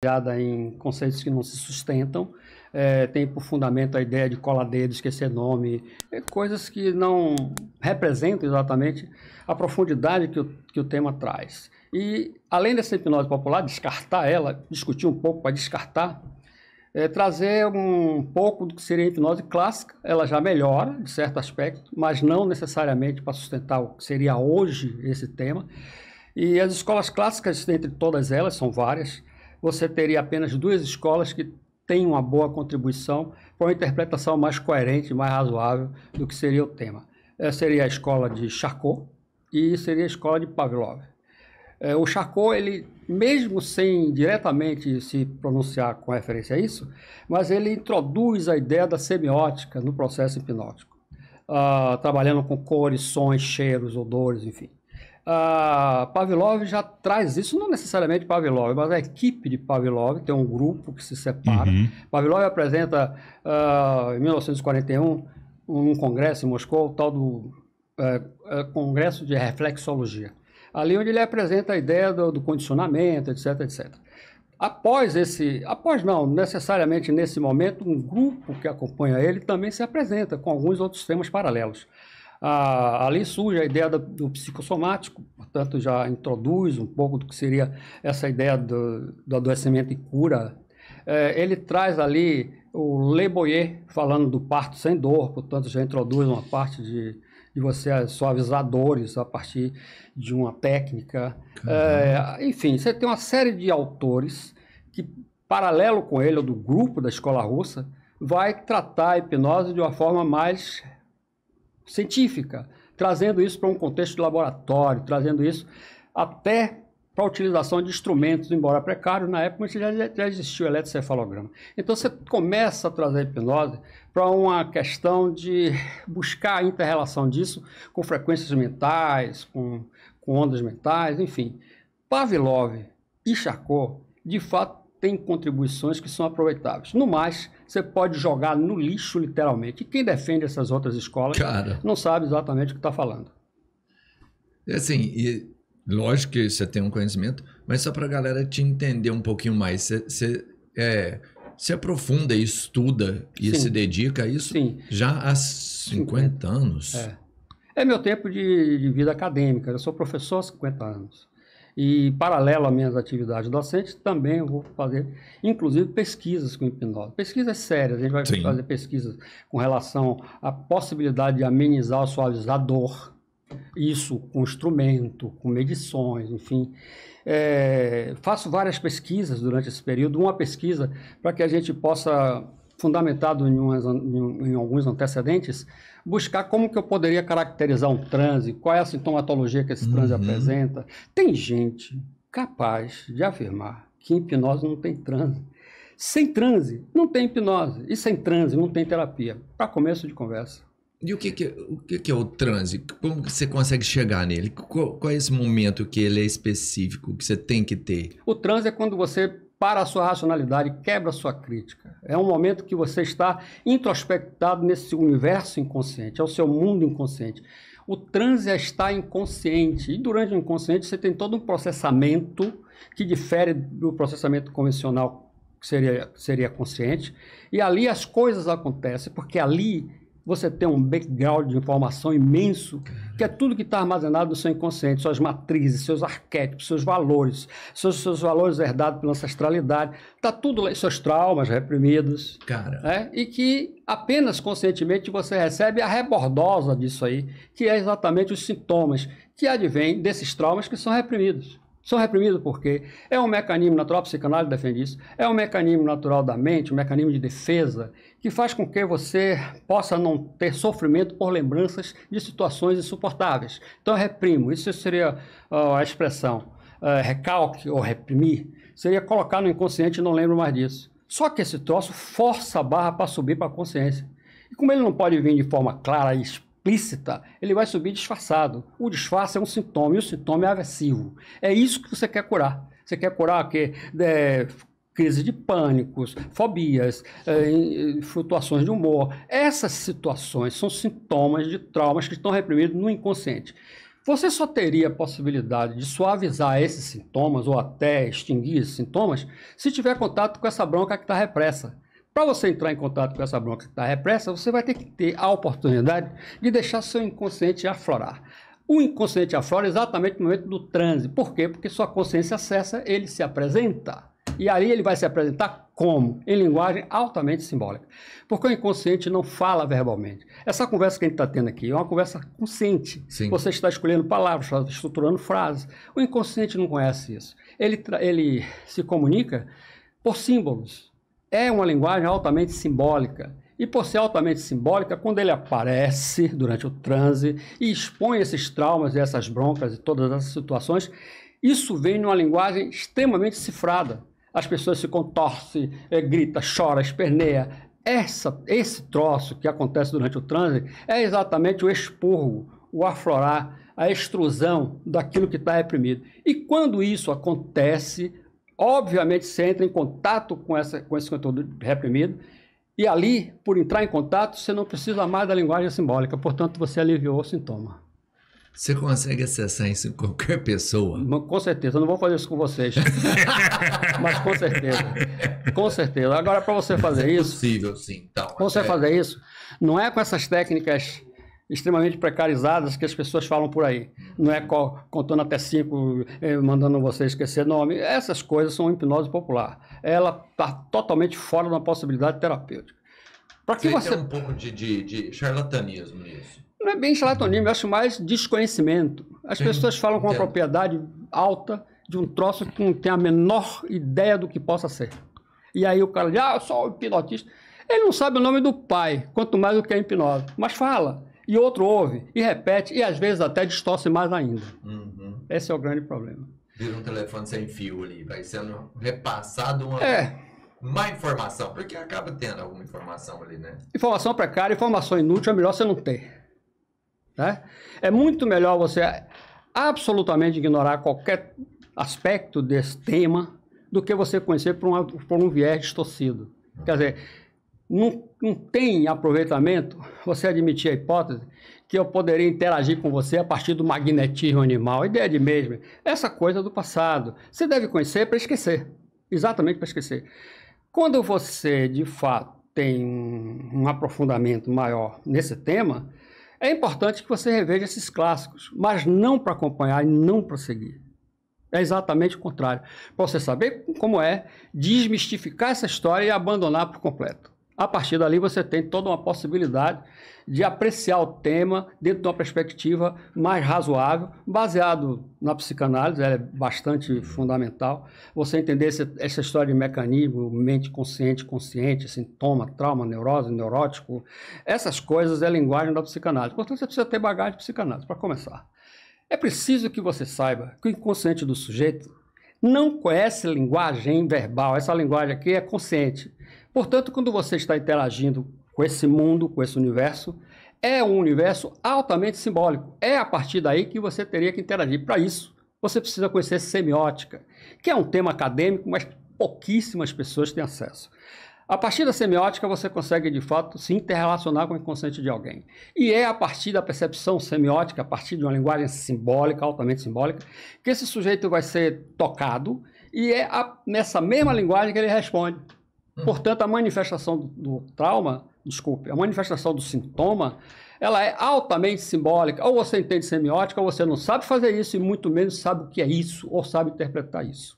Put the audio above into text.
baseada em conceitos que não se sustentam, é, tem por fundamento a ideia de coladeiro, esquecer nome, é, coisas que não representam exatamente a profundidade que o, que o tema traz. E, além dessa hipnose popular, descartar ela, discutir um pouco para descartar, é, trazer um pouco do que seria a hipnose clássica, ela já melhora, de certo aspecto, mas não necessariamente para sustentar o que seria hoje esse tema. E as escolas clássicas, dentre todas elas, são várias, você teria apenas duas escolas que têm uma boa contribuição para uma interpretação mais coerente, mais razoável do que seria o tema. Essa é, seria a escola de Charcot e seria a escola de Pavlov. É, o Charcot, ele, mesmo sem diretamente se pronunciar com referência a isso, mas ele introduz a ideia da semiótica no processo hipnótico, uh, trabalhando com cores, sons, cheiros, odores, enfim. Ah, Pavlov já traz isso, não necessariamente Pavlov, mas a equipe de Pavlov, tem é um grupo que se separa. Uhum. Pavlov apresenta, ah, em 1941, um congresso em Moscou, o tal do é, é, Congresso de Reflexologia. Ali onde ele apresenta a ideia do, do condicionamento, etc, etc. Após esse, após não, necessariamente nesse momento, um grupo que acompanha ele também se apresenta com alguns outros temas paralelos. A, ali surge a ideia do psicossomático, portanto, já introduz um pouco do que seria essa ideia do, do adoecimento e cura. É, ele traz ali o Le Boyer falando do parto sem dor, portanto, já introduz uma parte de, de você suavizar dores a partir de uma técnica. É, enfim, você tem uma série de autores que, paralelo com ele, ou do grupo da escola russa, vai tratar a hipnose de uma forma mais científica, trazendo isso para um contexto de laboratório, trazendo isso até para a utilização de instrumentos, embora precário, na época já, já existia o eletrocefalograma. Então você começa a trazer a hipnose para uma questão de buscar a interrelação disso com frequências mentais, com, com ondas mentais, enfim. Pavlov e Charcot, de fato, tem contribuições que são aproveitáveis. No mais, você pode jogar no lixo, literalmente. E quem defende essas outras escolas Cara, não sabe exatamente o que está falando. É Assim, e lógico que você tem um conhecimento, mas só para a galera te entender um pouquinho mais, você, você é, se aprofunda e estuda e Sim. se dedica a isso Sim. já há 50, 50. anos. É. é meu tempo de, de vida acadêmica. Eu sou professor há 50 anos. E paralelo às minhas atividades docentes, também vou fazer, inclusive, pesquisas com hipnose. Pesquisas sérias, a gente vai Sim. fazer pesquisas com relação à possibilidade de amenizar ou suavizar a dor. Isso com instrumento, com medições, enfim. É, faço várias pesquisas durante esse período. Uma pesquisa para que a gente possa fundamentado em, umas, em, em, alguns antecedentes, buscar como que eu poderia caracterizar um transe, qual é a sintomatologia que esse uhum. transe apresenta. Tem gente capaz de afirmar que hipnose não tem transe. Sem transe, não tem hipnose. E sem transe, não tem terapia. Para começo de conversa. E o que, que, o que, que é o transe? Como você consegue chegar nele? Qual, qual, é esse momento que ele é específico, que você tem que ter? O transe é quando você para a sua racionalidade, quebra a sua crítica. É um momento que você está introspectado nesse universo inconsciente, é o seu mundo inconsciente. O transe é está inconsciente e durante o inconsciente você tem todo um processamento que difere do processamento convencional que seria, seria consciente. E ali as coisas acontecem, porque ali você tem um background de informação imenso, que é tudo que está armazenado no seu inconsciente, suas matrizes, seus arquétipos, seus valores, seus, seus valores herdados pela ancestralidade, está tudo lá, seus traumas reprimidos. Cara. Né? E que apenas conscientemente você recebe a rebordosa disso aí, que é exatamente os sintomas que advêm desses traumas que são reprimidos. São reprimidos porque é um mecanismo natural, a psicanálise defende isso, é um mecanismo natural da mente, um mecanismo de defesa, que faz com que você possa não ter sofrimento por lembranças de situações insuportáveis. Então, eu reprimo, isso seria uh, a expressão uh, recalque ou reprimir, seria colocar no inconsciente, e não lembro mais disso. Só que esse troço força a barra para subir para a consciência. E como ele não pode vir de forma clara e explícita, explícita, ele vai subir disfarçado. O disfarce é um sintoma e o sintoma é aversivo. É isso que você quer curar. Você quer curar que é, crise de pânicos, fobias, é, flutuações de humor. Essas situações são sintomas de traumas que estão reprimidos no inconsciente. Você só teria a possibilidade de suavizar esses sintomas ou até extinguir esses sintomas se tiver contato com essa bronca que está repressa. Para você entrar em contato com essa bronca que está repressa, você vai ter que ter a oportunidade de deixar seu inconsciente aflorar. O inconsciente aflora exatamente no momento do transe. Por quê? Porque sua consciência acessa, ele se apresenta. E aí ele vai se apresentar como? Em linguagem altamente simbólica. Porque o inconsciente não fala verbalmente. Essa conversa que a gente está tendo aqui é uma conversa consciente. Sim. Você está escolhendo palavras, estruturando frases. O inconsciente não conhece isso. Ele, ele se comunica por símbolos é uma linguagem altamente simbólica. E por ser altamente simbólica, quando ele aparece durante o transe e expõe esses traumas e essas broncas e todas essas situações, isso vem numa linguagem extremamente cifrada. As pessoas se contorcem, é, eh, grita, chora, esperneia. Essa, esse troço que acontece durante o transe é exatamente o expurgo, o aflorar, a extrusão daquilo que está reprimido. E quando isso acontece, obviamente você entra em contato com, essa, com esse conteúdo reprimido, e ali, por entrar em contato, você não precisa mais da linguagem simbólica, portanto, você aliviou o sintoma. Você consegue acessar isso em qualquer pessoa? Com certeza, eu não vou fazer isso com vocês. mas com certeza. Com certeza. Agora, para você fazer é isso. possível, sim. Então, você é... fazer isso, não é com essas técnicas extremamente precarizadas que as pessoas falam por aí. Não é contando até cinco, eh, mandando você esquecer nome. Essas coisas são hipnose popular. Ela está totalmente fora da possibilidade terapêutica. Para que você, tem um pouco de, de, de charlatanismo nisso. Não é bem charlatanismo, eu acho mais desconhecimento. As Sim, pessoas falam com uma entendo. propriedade alta de um troço que não tem a menor ideia do que possa ser. E aí o cara diz, ah, eu sou hipnotista. Ele não sabe o nome do pai, quanto mais o que é hipnose. Mas fala e outro ouve, e repete, e às vezes até distorce mais ainda. Uhum. Esse é o grande problema. Vira um telefone sem fio ali, vai sendo repassado uma é. má informação, porque acaba tendo alguma informação ali, né? Informação precária, informação inútil, é melhor você não ter. Né? É muito melhor você absolutamente ignorar qualquer aspecto desse tema do que você conhecer por, uma, por um viés distorcido. Uhum. Quer dizer, não, não tem aproveitamento você admitir a hipótese que eu poderia interagir com você a partir do magnetismo animal, ideia de mesmo, essa coisa do passado. Você deve conhecer para esquecer, exatamente para esquecer. Quando você, de fato, tem um aprofundamento maior nesse tema, é importante que você reveja esses clássicos, mas não para acompanhar e não para seguir. É exatamente o contrário. Para você saber como é desmistificar essa história e abandonar por completo. A partir dali você tem toda uma possibilidade de apreciar o tema dentro de uma perspectiva mais razoável, baseado na psicanálise, ela é bastante fundamental. Você entender esse, essa história de mecanismo, mente consciente, consciente, sintoma, trauma, neurose, neurótico, essas coisas é a linguagem da psicanálise. Portanto, você precisa ter bagagem de psicanálise para começar. É preciso que você saiba que o inconsciente do sujeito não conhece linguagem verbal, essa linguagem aqui é consciente. Portanto, quando você está interagindo com esse mundo, com esse universo, é um universo altamente simbólico. É a partir daí que você teria que interagir. Para isso, você precisa conhecer semiótica, que é um tema acadêmico, mas pouquíssimas pessoas têm acesso. A partir da semiótica, você consegue de fato se interrelacionar com o inconsciente de alguém. E é a partir da percepção semiótica, a partir de uma linguagem simbólica, altamente simbólica, que esse sujeito vai ser tocado e é a, nessa mesma linguagem que ele responde. Hum. Portanto, a manifestação do, do trauma, desculpe, a manifestação do sintoma, ela é altamente simbólica. Ou você entende semiótica, ou você não sabe fazer isso e muito menos sabe o que é isso, ou sabe interpretar isso.